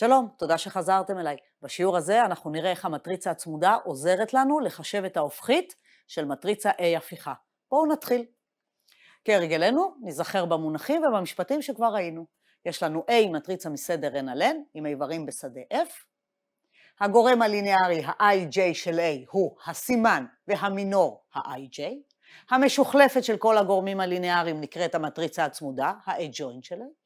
שלום, תודה שחזרתם אליי. בשיעור הזה אנחנו נראה איך המטריצה הצמודה עוזרת לנו לחשב את ההופכית של מטריצה A הפיכה. בואו נתחיל. כהרגלנו, ניזכר במונחים ובמשפטים שכבר ראינו. יש לנו A מטריצה מסדר n על n, עם איברים בשדה F. הגורם הליניארי, ה-IJ של A, הוא הסימן והמינור ה-IJ. המשוכלפת של כל הגורמים הליניאריים נקראת המטריצה הצמודה, ה-adjoint של A.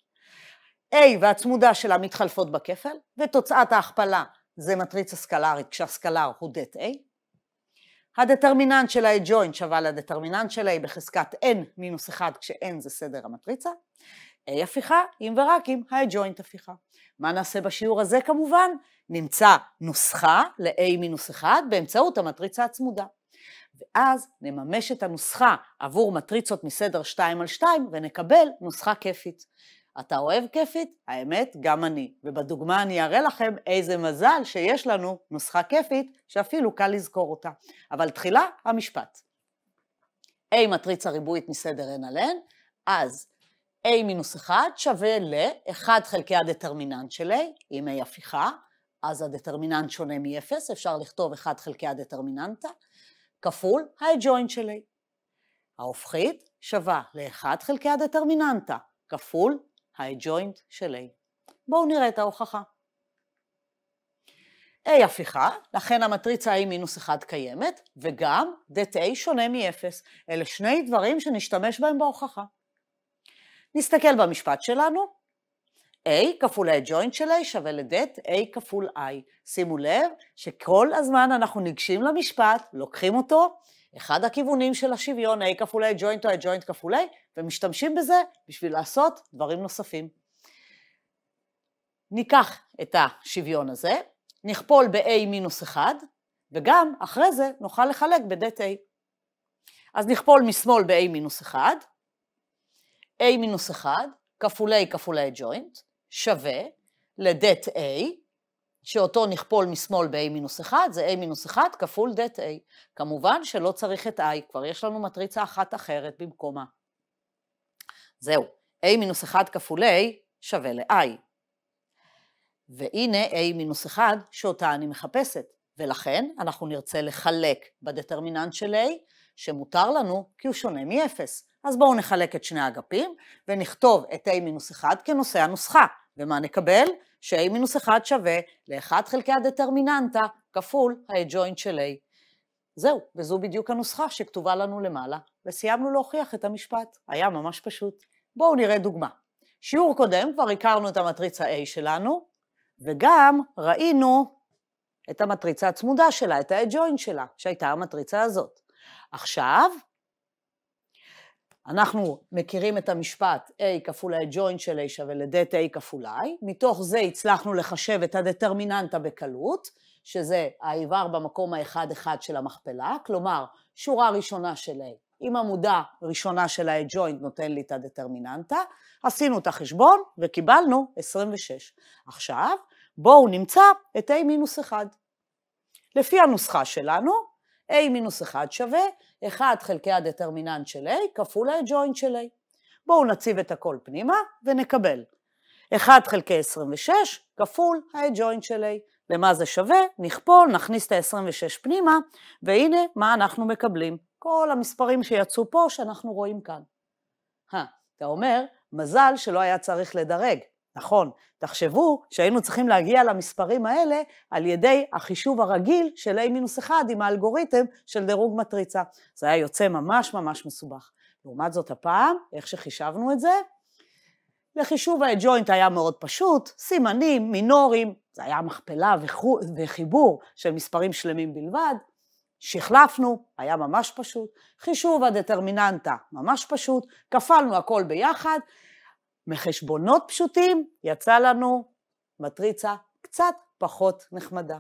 A והצמודה שלה מתחלפות בכפל, ותוצאת ההכפלה זה מטריצה סקלרית כשהסקלר הוא det A. הדטרמיננט של ה-adjoint שווה לדטרמיננט של A בחזקת n מינוס 1 כש-n זה סדר המטריצה. A הפיכה, אם ורק אם ה-adjoint הפיכה. מה נעשה בשיעור הזה כמובן? נמצא נוסחה ל-A מינוס 1 באמצעות המטריצה הצמודה. ואז נממש את הנוסחה עבור מטריצות מסדר 2 על 2 ונקבל נוסחה כיפית. אתה אוהב כיפית? האמת, גם אני. ובדוגמה אני אראה לכם איזה מזל שיש לנו נוסחה כיפית שאפילו קל לזכור אותה. אבל תחילה, המשפט. A מטריצה ריבועית מסדר n על n, אז A מינוס 1 שווה ל-1 חלקי הדטרמיננט של A, אם A הפיכה, אז הדטרמיננט שונה מ-0, אפשר לכתוב 1 חלקי הדטרמיננטה, כפול ה-adjoint של A. ההופכית שווה ל-1 חלקי הדטרמיננטה, כפול הג'וינט של A. בואו נראה את ההוכחה. A הפיכה, לכן המטריצה A מינוס 1 קיימת, וגם דת A שונה מ-0. אלה שני דברים שנשתמש בהם בהוכחה. נסתכל במשפט שלנו, A כפול הג'וינט של A שווה לדת A כפול I. שימו לב שכל הזמן אנחנו ניגשים למשפט, לוקחים אותו, אחד הכיוונים של השוויון, A כפול A ג'וינט או A ג'וינט כפול A, ומשתמשים בזה בשביל לעשות דברים נוספים. ניקח את השוויון הזה, נכפול ב-A מינוס 1, וגם אחרי זה נוכל לחלק ב-Det A. אז נכפול משמאל ב-A מינוס 1, A מינוס 1 כפול A כפול A ג'וינט שווה ל-Det A שאותו נכפול משמאל ב-A-1, מינוס זה A-1 מינוס כפול דת A. כמובן שלא צריך את I, כבר יש לנו מטריצה אחת אחרת במקומה. זהו, A-1 מינוס כפול A שווה ל-I. והנה A-1 מינוס שאותה אני מחפשת, ולכן אנחנו נרצה לחלק בדטרמיננט של A, שמותר לנו כי הוא שונה מ-0. אז בואו נחלק את שני האגפים, ונכתוב את A-1 מינוס כנושא הנוסחה. ומה נקבל? ש-a מינוס 1 שווה ל-1 חלקי הדטרמיננטה כפול ה-adjoint של a. זהו, וזו בדיוק הנוסחה שכתובה לנו למעלה, וסיימנו להוכיח את המשפט. היה ממש פשוט. בואו נראה דוגמה. שיעור קודם כבר הכרנו את המטריצה A שלנו, וגם ראינו את המטריצה הצמודה שלה, את ה-adjoint שלה, שהייתה המטריצה הזאת. עכשיו, אנחנו מכירים את המשפט A כפול A ג'וינט של A שווה לדט A כפול I, מתוך זה הצלחנו לחשב את הדטרמיננטה בקלות, שזה האיבר במקום האחד אחד של המכפלה, כלומר שורה ראשונה של A אם עמודה ראשונה של ה-adjoint נותן לי את הדטרמיננטה, עשינו את החשבון וקיבלנו 26. עכשיו בואו נמצא את A מינוס 1. לפי הנוסחה שלנו, A מינוס 1 שווה 1 חלקי הדטרמיננט של A כפול הג'וינט של A. בואו נציב את הכל פנימה ונקבל. 1 חלקי 26 כפול הג'וינט של A. למה זה שווה? נכפול, נכניס את ה-26 פנימה, והנה מה אנחנו מקבלים. כל המספרים שיצאו פה שאנחנו רואים כאן. ה, אתה אומר, מזל שלא היה צריך לדרג, נכון, תחשבו שהיינו צריכים להגיע למספרים האלה על ידי החישוב הרגיל של A-1 עם האלגוריתם של דירוג מטריצה. זה היה יוצא ממש ממש מסובך. לעומת זאת הפעם, איך שחישבנו את זה, לחישוב האג'וינט היה מאוד פשוט, סימנים, מינורים, זה היה מכפלה וחיבור של מספרים שלמים בלבד. שחלפנו, היה ממש פשוט. חישוב הדטרמיננטה, ממש פשוט. כפלנו הכל ביחד. מחשבונות פשוטים יצא לנו מטריצה קצת פחות נחמדה.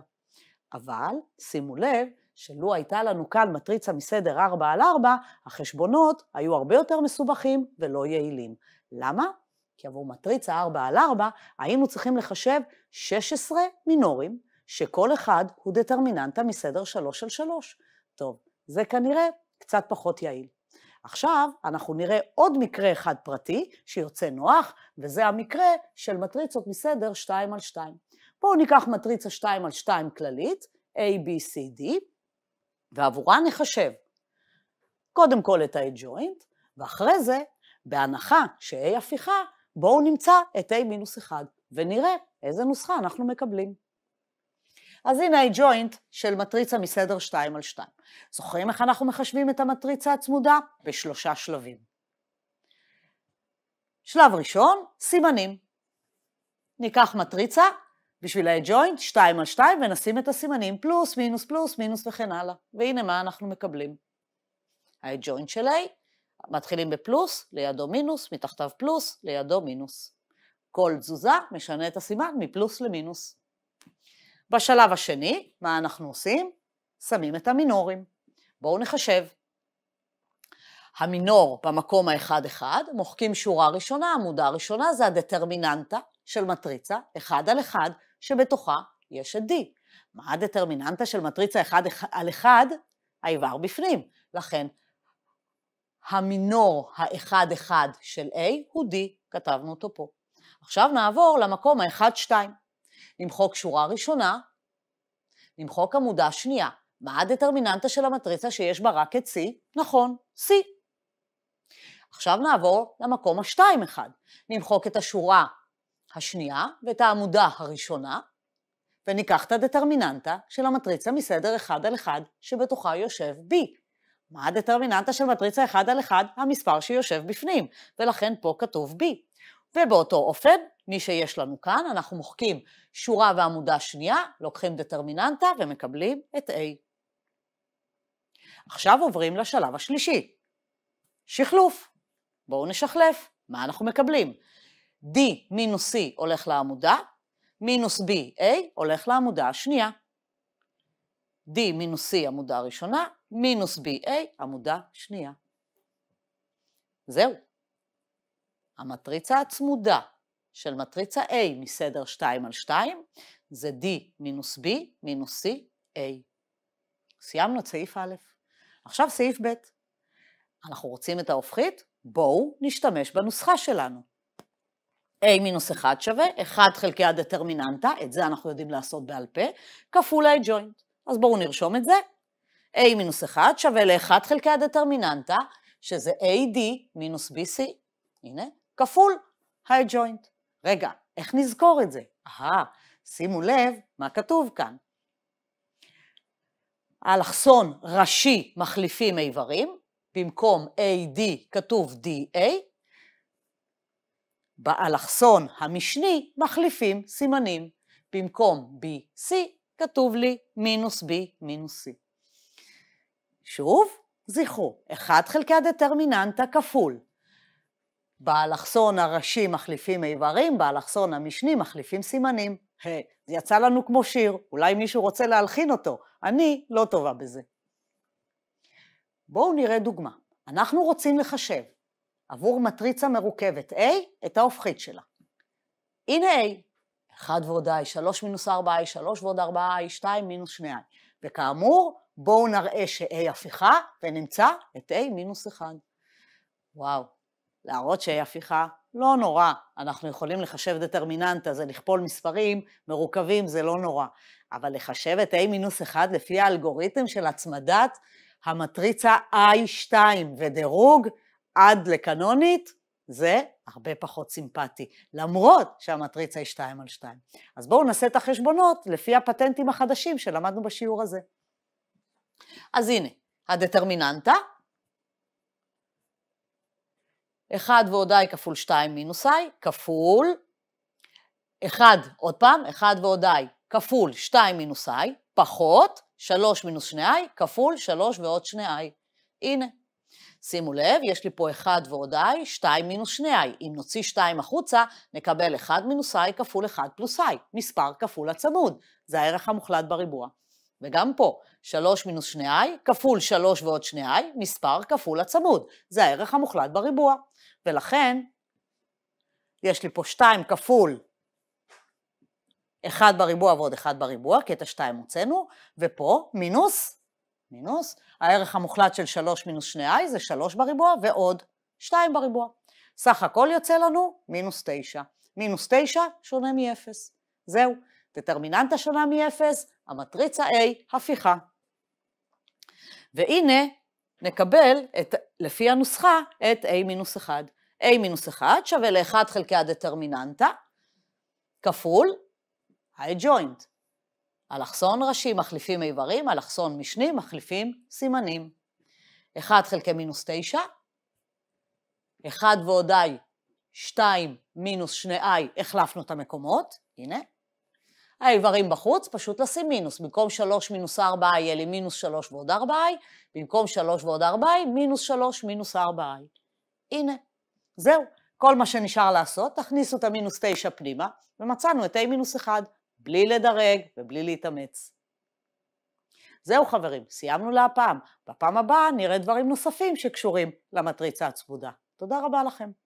אבל שימו לב שלו הייתה לנו כאן מטריצה מסדר 4 על 4, החשבונות היו הרבה יותר מסובכים ולא יעילים. למה? כי עבור מטריצה 4 על 4 היינו צריכים לחשב 16 מינורים, שכל אחד הוא דטרמיננטה מסדר 3 על 3. טוב, זה כנראה קצת פחות יעיל. עכשיו אנחנו נראה עוד מקרה אחד פרטי שיוצא נוח, וזה המקרה של מטריצות מסדר 2 על 2. בואו ניקח מטריצה 2 על 2 כללית, A, B, C, D, ועבורה נחשב קודם כל את ה-adjoint, ואחרי זה, בהנחה ש-A הפיכה, בואו נמצא את A מינוס 1, ונראה איזה נוסחה אנחנו מקבלים. אז הנה הג'וינט של מטריצה מסדר 2 על 2. זוכרים איך אנחנו מחשבים את המטריצה הצמודה? בשלושה שלבים. שלב ראשון, סימנים. ניקח מטריצה בשביל הג'וינט 2 על 2 ונשים את הסימנים פלוס, מינוס, פלוס, מינוס וכן הלאה. והנה מה אנחנו מקבלים. הג'וינט של A, מתחילים בפלוס, לידו מינוס, מתחתיו פלוס, לידו מינוס. כל תזוזה משנה את הסימן מפלוס למינוס. בשלב השני, מה אנחנו עושים? שמים את המינורים. בואו נחשב. המינור במקום האחד-אחד, מוחקים שורה ראשונה, עמודה ראשונה זה הדטרמיננטה של מטריצה אחד על אחד, שבתוכה יש את D. מה הדטרמיננטה של מטריצה אחד על אחד? האיבר בפנים. לכן, המינור האחד אחד של A הוא D, כתבנו אותו פה. עכשיו נעבור למקום האחד-שתיים. למחוק שורה ראשונה, למחוק עמודה שנייה. מה הדטרמיננטה של המטריצה שיש בה רק את C? נכון, C. עכשיו נעבור למקום השתיים אחד. נמחוק את השורה השנייה ואת העמודה הראשונה, וניקח את הדטרמיננטה של המטריצה מסדר 1 על 1 שבתוכה יושב B. מה הדטרמיננטה של מטריצה 1 על 1? המספר שיושב בפנים, ולכן פה כתוב B. ובאותו אופן, מי שיש לנו כאן, אנחנו מוחקים שורה ועמודה שנייה, לוקחים דטרמיננטה ומקבלים את A. עכשיו עוברים לשלב השלישי, שחלוף. בואו נשחלף, מה אנחנו מקבלים? D מינוס C הולך לעמודה, מינוס B A הולך לעמודה השנייה. D מינוס C עמודה ראשונה, מינוס B A עמודה שנייה. זהו, המטריצה הצמודה של מטריצה A מסדר 2 על 2 זה D מינוס B מינוס C A. סיימנו את סעיף א'. עכשיו סעיף ב'. אנחנו רוצים את ההופכית? בואו נשתמש בנוסחה שלנו. A מינוס 1 שווה 1 חלקי הדטרמיננטה, את זה אנחנו יודעים לעשות בעל פה, כפול ה joint אז בואו נרשום את זה. A מינוס 1 שווה ל-1 חלקי הדטרמיננטה, שזה AD מינוס BC. הנה, כפול היי-ג'וינט. רגע, איך נזכור את זה? אהה, שימו לב מה כתוב כאן. אלכסון ראשי מחליפים איברים, במקום AD כתוב DA, באלכסון המשני מחליפים סימנים, במקום BC כתוב לי מינוס B מינוס C. שוב, זכרו, 1 חלקי הדטרמיננטה כפול באלכסון הראשי מחליפים איברים, באלכסון המשני מחליפים סימנים. היי, זה יצא לנו כמו שיר, אולי מישהו רוצה להלחין אותו. אני לא טובה בזה. בואו נראה דוגמה. אנחנו רוצים לחשב עבור מטריצה מרוכבת A את ההופכית שלה. הנה A, 1 ועוד i, 3 מינוס 4i, 3 ועוד 4i, 2 מינוס 2i. וכאמור, בואו נראה ש-a הפיכה ונמצא את a מינוס 1. וואו, להראות שהיא הפיכה, לא נורא, אנחנו יכולים לחשב דטרמיננטה, זה לכפול מספרים מרוכבים, זה לא נורא. אבל לחשב את A-1 מינוס לפי האלגוריתם של הצמדת המטריצה I2 ודירוג עד לקנונית, זה הרבה פחות סימפטי, למרות שהמטריצה היא 2 על 2. אז בואו נעשה את החשבונות לפי הפטנטים החדשים שלמדנו בשיעור הזה. אז הנה, הדטרמיננטה 1 ועוד i כפול 2 מינוס i, כפול 1, עוד פעם, 1 ועוד i כפול 2 מינוס i, פחות 3 מינוס 2i כפול 3 ועוד 2i. הנה. שימו לב, יש לי פה 1 ועוד i, 2 מינוס 2i. אם נוציא 2 החוצה, נקבל 1 מינוס i כפול 1 פלוס i, מספר כפול הצמוד. זה הערך המוחלט בריבוע. וגם פה, 3 מינוס 2i כפול 3 ועוד 2i, מספר כפול הצמוד. זה הערך המוחלט בריבוע. ולכן יש לי פה 2 כפול 1 בריבוע ועוד 1 בריבוע, כי את ה-2 הוצאנו, ופה מינוס, מינוס, הערך המוחלט של 3 מינוס 2i זה 3 בריבוע ועוד 2 בריבוע. סך הכל יוצא לנו מינוס 9. מינוס 9 שונה מ-0. זהו, דטרמיננטה שונה מ-0, המטריצה A הפיכה. והנה נקבל את, לפי הנוסחה את a מינוס 1. a מינוס 1 שווה ל-1 חלקי הדטרמיננטה כפול ה-adjoint. אלכסון ראשי מחליפים איברים, אלכסון משני מחליפים סימנים. 1 חלקי מינוס 9, 1 ועוד i, 2 מינוס 2i, החלפנו את המקומות, הנה, האיברים בחוץ, פשוט לשים מינוס. במקום 3 מינוס 4i יהיה לי מינוס 3 ועוד 4i, במקום 3 ועוד 4i, מינוס 3 מינוס 4i. הנה, זהו. כל מה שנשאר לעשות, תכניסו את המינוס 9 פנימה, ומצאנו את a מינוס 1, בלי לדרג ובלי להתאמץ. זהו חברים, סיימנו להפעם. בפעם הבאה נראה דברים נוספים שקשורים למטריצה הצמודה. תודה רבה לכם.